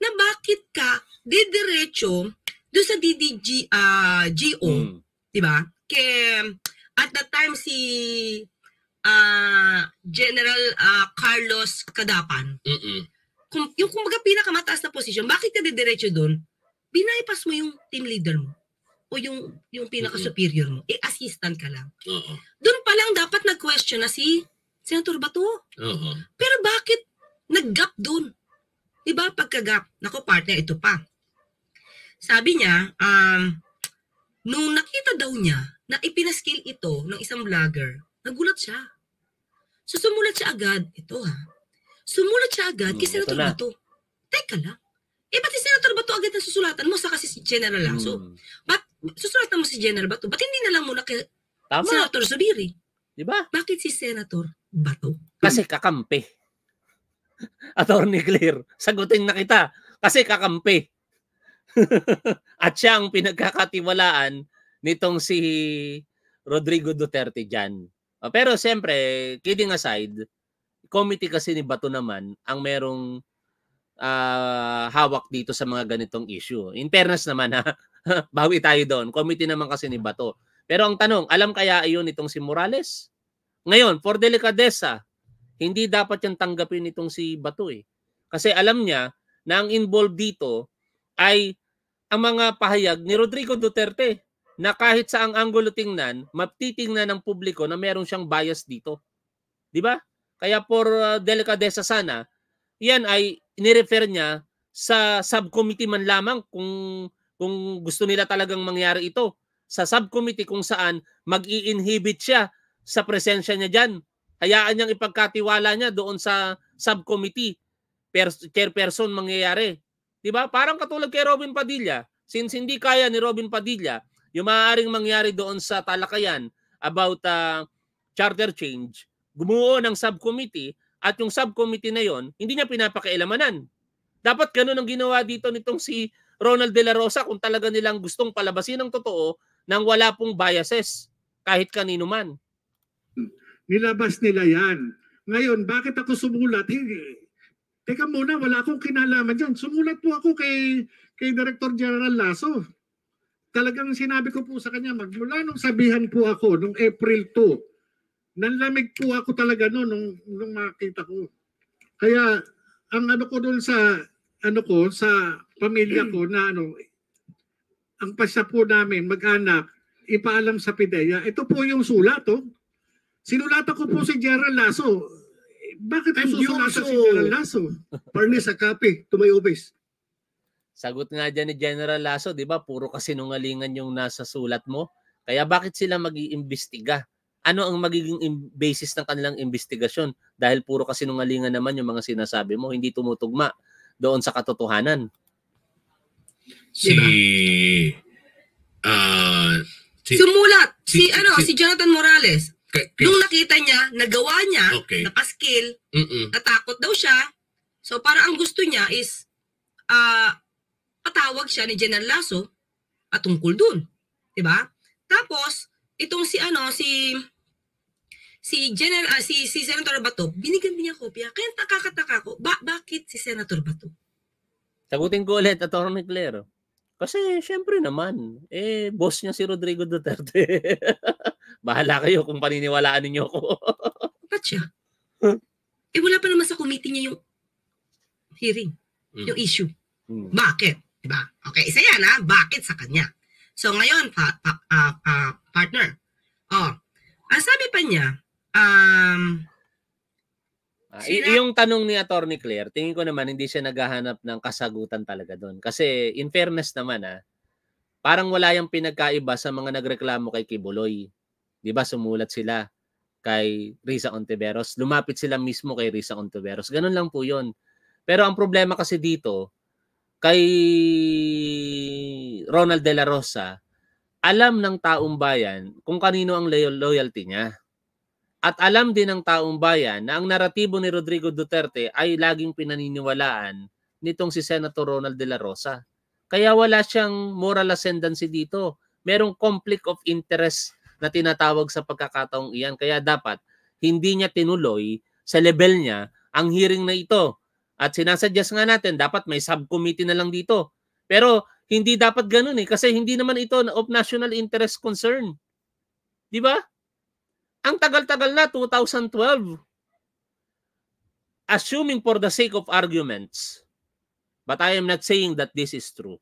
na bakit ka didiretso do sa DDG uh, ah, GO, mm. 'di ba? Kasi at that time si uh, General uh, Carlos Kadapan. Mm Kung, yung kumbaga pinakamataas na posisyon, bakit ka didiretso doon? Binaypas mo yung team leader mo o yung yung pinaka-superior mo. Eh, assistant ka lang. Uh Doon pa lang dapat nag-question na si Senator Bato. Uh -oh. Pero bakit nag-gap doon? 'Di ba pagkagap? Nako partner, ito pa. Sabi niya, um, nung nakita daw niya na ipinaskil ito ng isang vlogger, nagulat siya. So sumulat siya agad, ito ha. Sumulat siya agad kay hmm, Senator Bato. Teka lang. Eh, ba't si Senator Bato agad ang susulatan mo sa kasi si General hmm. Lasso? Hmm. Ba't susulatan mo si General Bato? Ba't hindi na lang muna kay Tama. Senator Zubiri? Di ba? Bakit si Senator Bato? Kasi kakampi. Attorney Clear, sagutin na kita kasi kakampi. At siya ang pinagkakatiwalaan nitong si Rodrigo Duterte dyan. Ah, pero siyempre, kidding aside, committee kasi ni Bato naman ang merong uh, hawak dito sa mga ganitong issue. In fairness naman ha, bawi tayo doon. Committee naman kasi ni Bato. Pero ang tanong, alam kaya iyon itong si Morales? Ngayon, for delicadeza, hindi dapat yung tanggapin itong si Bato eh. Kasi alam niya na ang involved dito ay ang mga pahayag ni Rodrigo Duterte na kahit sa ang anggulo tingnan, matitingnan ng publiko na meron siyang bias dito. 'Di ba? Kaya por uh, delicadeza sana, 'yan ay inirefer niya sa subcommittee man lamang kung kung gusto nila talagang mangyari ito sa subcommittee kung saan mag-i-inhibit siya sa presensya niya diyan Hayaan niyang ipagkatiwala niya doon sa subcommittee pers- chairperson mangyayari. 'Di ba? Parang katulad kay Robin Padilla, since hindi kaya ni Robin Padilla yung maaaring mangyari doon sa talakayan about uh, charter change, gumuo ng subcommittee at yung subcommittee na yon, hindi niya pinapakialamanan. Dapat ganun ang ginawa dito nitong si Ronald De La Rosa kung talaga nilang gustong palabasin ang totoo nang wala pong biases kahit kanino man. Nilabas nila yan. Ngayon, bakit ako sumulat? Eh, teka muna, wala akong kinalaman dyan. Sumulat po ako kay, kay Director General Lasso. Talagang sinabi ko po sa kanya, magmula nung sabihan po ako, nung April 2, nanlamig po ako talaga no, nung, nung makita ko. Kaya, ang ano ko doon sa, ano ko, sa pamilya ko na ano, ang pasya po namin, mag-anak, ipaalam sa PIDEA, ito po yung sulat, oh. Sinulatan ko po si Gerald Lasso. Bakit I'm susulatan si General Lasso? Parne sa kape, to my office. Sagot nga dyan ni General Lasso, di ba? Puro kasi kasinungalingan yung nasa sulat mo. Kaya bakit sila mag iimbestiga Ano ang magiging basis ng kanilang investigasyon? Dahil puro kasi kasinungalingan naman yung mga sinasabi mo, hindi tumutugma doon sa katotohanan. Si uh, si, Sumulat si, si ano si, si Jonathan Morales Nung nakita niya, nagawa niya, Okay. napaskil, natakot daw siya. So para ang gusto niya is ah patawag siya ni General Lasso patungkol doon. 'Di ba? Tapos itong si ano si si General ah, si si Senator Bato, binigyan din niya kopya. Kaya nakakataka ko, ba, bakit si Senator Bato? Sagutin ko ulit, Atty. Claire. Kasi, syempre naman, eh, boss niya si Rodrigo Duterte. Bahala kayo kung paniniwalaan ninyo ako. Ba't siya? Huh? Hmm. Eh wala pa naman sa committee niya yung hearing, mm. yung issue. Mm. Bakit? Diba? Okay, isa yan ha. Bakit sa kanya? So ngayon, pa, pa, uh, uh, partner, oh, ang sabi pa niya, um, ah, sila... yung tanong ni Attorney Claire, tingin ko naman hindi siya naghahanap ng kasagutan talaga doon. Kasi in fairness naman ah, parang wala yung pinagkaiba sa mga nagreklamo kay Kibuloy. 'Di ba sumulat sila kay Risa Ontiveros. Lumapit sila mismo kay Risa Ontiveros. Ganun lang po 'yon. Pero ang problema kasi dito kay Ronald De La Rosa, alam ng taong bayan kung kanino ang loyalty niya. At alam din ng taong bayan na ang naratibo ni Rodrigo Duterte ay laging pinaniniwalaan nitong si Senator Ronald De La Rosa. Kaya wala siyang moral ascendancy dito. Merong conflict of interest na tinatawag sa pagkakataong iyan. Kaya dapat hindi niya tinuloy sa level niya ang hearing na ito. At sinasuggest nga natin, dapat may subcommittee na lang dito. Pero hindi dapat ganun eh kasi hindi naman ito of national interest concern. 'Di ba? Ang tagal-tagal na 2012. Assuming for the sake of arguments. But I am not saying that this is true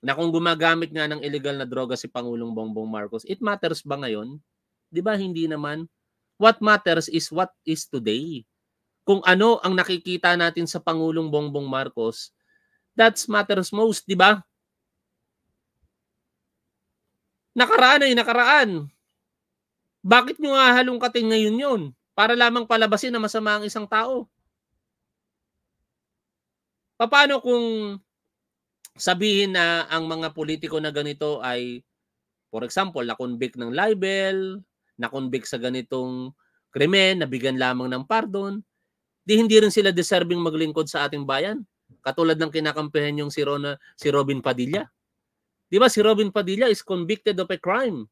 na kung gumagamit nga ng illegal na droga si Pangulong Bongbong Marcos, it matters ba ngayon? 'Di ba hindi naman? What matters is what is today. Kung ano ang nakikita natin sa Pangulong Bongbong Marcos, that matters most, 'di ba? Nakaraan ay nakaraan. Bakit nyo nga halongkatin ngayon yun? Para lamang palabasin na masama ang isang tao. Paano kung sabihin na ang mga politiko na ganito ay, for example, na-convict ng libel, na-convict sa ganitong krimen, nabigyan lamang ng pardon, di hindi rin sila deserving maglingkod sa ating bayan. Katulad ng kinakampihan yung si, Rona, si Robin Padilla. Di ba si Robin Padilla is convicted of a crime.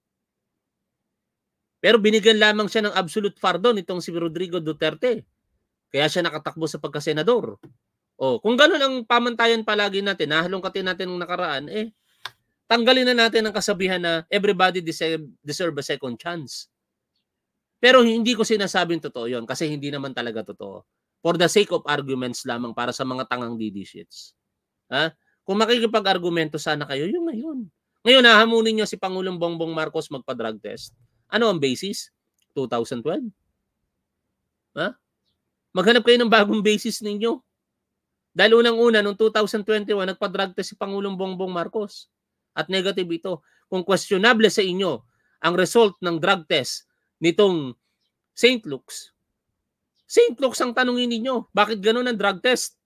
Pero binigyan lamang siya ng absolute pardon itong si Rodrigo Duterte. Kaya siya nakatakbo sa pagkasenador. Oh, kung ganun ang pamantayan palagi natin, nahalongkatin natin ng nakaraan, eh, tanggalin na natin ang kasabihan na everybody deserve, deserve a second chance. Pero hindi ko sinasabing totoo yon kasi hindi naman talaga totoo. For the sake of arguments lamang para sa mga tangang DD shits. Ha? Kung makikipag-argumento sana kayo, yun na yun. Ngayon, nahamunin nyo si Pangulong Bongbong Marcos magpa-drug test. Ano ang basis? 2012? Ha? Maghanap kayo ng bagong basis ninyo dahil unang-una, noong 2021, nagpa-drug test si Pangulong Bongbong Marcos. At negative ito. Kung questionable sa inyo ang result ng drug test nitong St. Luke's, St. Luke's ang tanungin ninyo, bakit ganun ang drug test?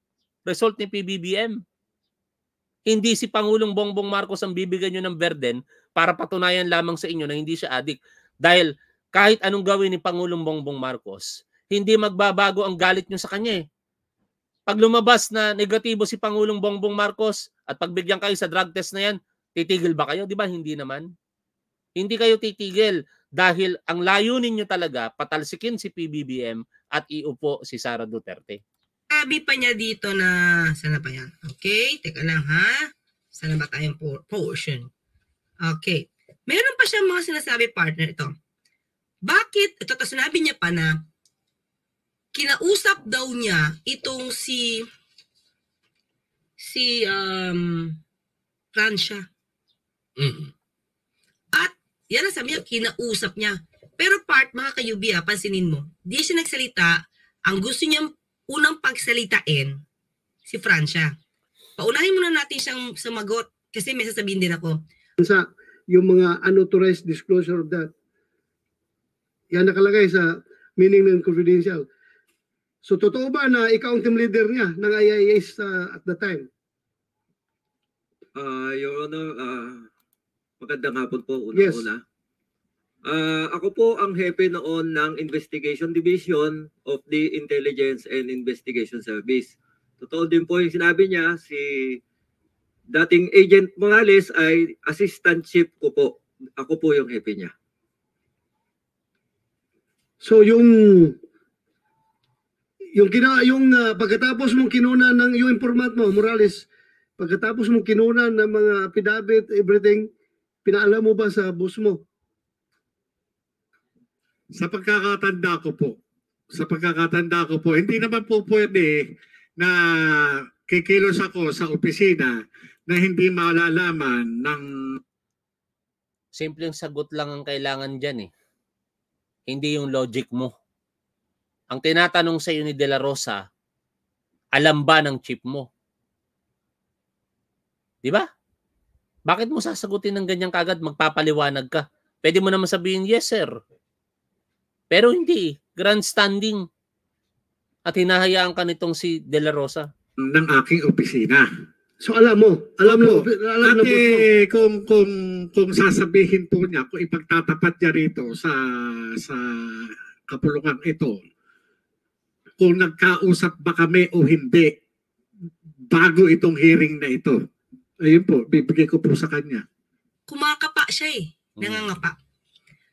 Result ni PBBM. Hindi si Pangulong Bongbong Marcos ang bibigyan nyo ng burden para patunayan lamang sa inyo na hindi siya adik. Dahil kahit anong gawin ni Pangulong Bongbong Marcos, hindi magbabago ang galit nyo sa kanya eh. Pag lumabas na negatibo si Pangulong Bongbong Marcos at pagbigyan kayo sa drug test na yan, titigil ba kayo? Di ba? Hindi naman. Hindi kayo titigil dahil ang layunin nyo talaga patalsikin si PBBM at iupo si Sara Duterte. Sabi pa niya dito na, sana pa yan? Okay, teka lang ha. Sana ba tayong portion? Okay. Meron pa siya mga sinasabi partner ito. Bakit? Ito, to, sinabi niya pa na kinausap daw niya itong si si um, Francia. mm At yan ang sabi niya, kinausap niya. Pero part, mga kayubi, ha, ah, pansinin mo, di siya nagsalita, ang gusto niyang unang pagsalitain, si Francia. Paunahin muna natin siyang sumagot kasi may sasabihin din ako. Sa yung mga unauthorized disclosure of that, yan nakalagay sa meaning ng confidential. So totoo ba na ikaw ang team leader niya ng IIS uh, at the time? Uh, Your Honor, uh, magandang hapon po una-una. Yes. Una. Uh, ako po ang hepe noon ng Investigation Division of the Intelligence and Investigation Service. Totoo din po yung sinabi niya, si dating Agent Morales ay assistant chief ko po. Ako po yung hepe niya. So yung yung kina yung uh, pagkatapos mong kinuna ng yung informant mo Morales pagkatapos mong kinuna ng mga affidavit everything pinaalam mo ba sa boss mo sa pagkakatanda ko po sa pagkakatanda ko po hindi naman po pwede na kikilos ako sa opisina na hindi malalaman ng simpleng sagot lang ang kailangan diyan eh hindi yung logic mo ang tinatanong sa iyo ni De La Rosa, alam ba ng chip mo? Di ba? Bakit mo sasagutin ng ganyan kagad? Magpapaliwanag ka. Pwede mo naman sabihin, yes sir. Pero hindi. Grandstanding. At hinahayaan ka nitong si De La Rosa. Ng aking opisina. So alam mo, alam mo, alam mo. kung kung kung sasabihin po niya, kung ipagtatapat niya rito sa sa kapulungan ito, kung nagkausap ba kami o hindi bago itong hearing na ito. Ayun po, bibigay ko po sa kanya. Kumakapa siya eh, hmm. nangangapa.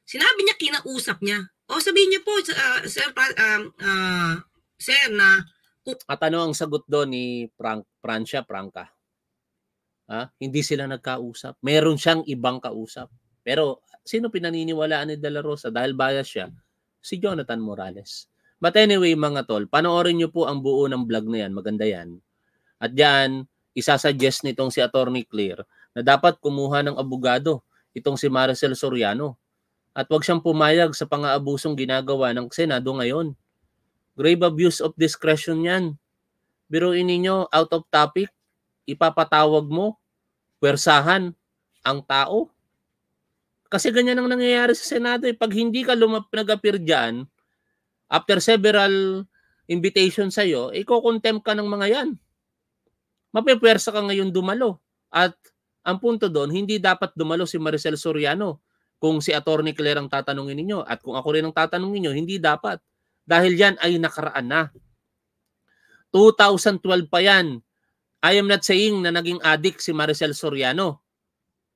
Sinabi niya, kinausap niya. O sabihin niya po, uh, sir, uh, uh, sir, na... At ano ang sagot doon ni Frank, Francia, Franca? Ha? Hindi sila nagkausap. Meron siyang ibang kausap. Pero sino pinaniniwalaan ni De La Rosa dahil bias siya? Si Jonathan Morales. But anyway mga tol, panoorin nyo po ang buo ng vlog na yan. Maganda yan. At yan, isasuggest nitong si Attorney Clear na dapat kumuha ng abogado itong si Maricel Soriano. At wag siyang pumayag sa pang-aabusong ginagawa ng Senado ngayon. Grave abuse of discretion yan. Biruin ninyo, out of topic, ipapatawag mo, pwersahan ang tao. Kasi ganyan ang nangyayari sa Senado. Eh. Pag hindi ka lumap nag-appear After several invitation sa iyo, iko-contempt ka ng mga yan. Mapipersa ka ngayon dumalo. At ang punto doon, hindi dapat dumalo si Maricel Soriano kung si Attorney Claire ang tatanungin ninyo. At kung ako rin ang tatanungin ninyo, hindi dapat. Dahil yan ay nakaraan na. 2012 pa yan. I am not saying na naging addict si Maricel Soriano.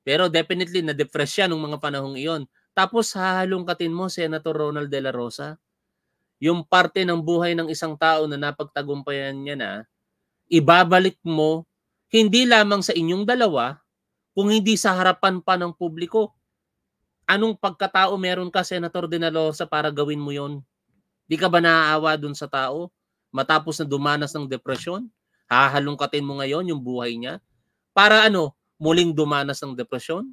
Pero definitely na-depress siya nung mga panahong iyon. Tapos hahalungkatin mo, Senator Ronald De La Rosa yung parte ng buhay ng isang tao na napagtagumpayan niya na, ibabalik mo hindi lamang sa inyong dalawa, kung hindi sa harapan pa ng publiko. Anong pagkatao meron ka, Senator sa para gawin mo yon? Di ka ba naaawa dun sa tao? Matapos na dumanas ng depresyon, hahalungkatin mo ngayon yung buhay niya? Para ano, muling dumanas ng depresyon?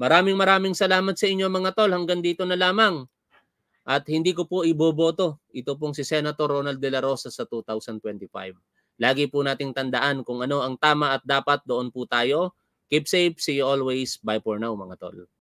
Maraming maraming salamat sa inyo mga tol. Hanggang dito na lamang. At hindi ko po iboboto ito pong si Senator Ronald De La Rosa sa 2025. Lagi po nating tandaan kung ano ang tama at dapat doon po tayo. Keep safe, see you always. Bye for now mga tol.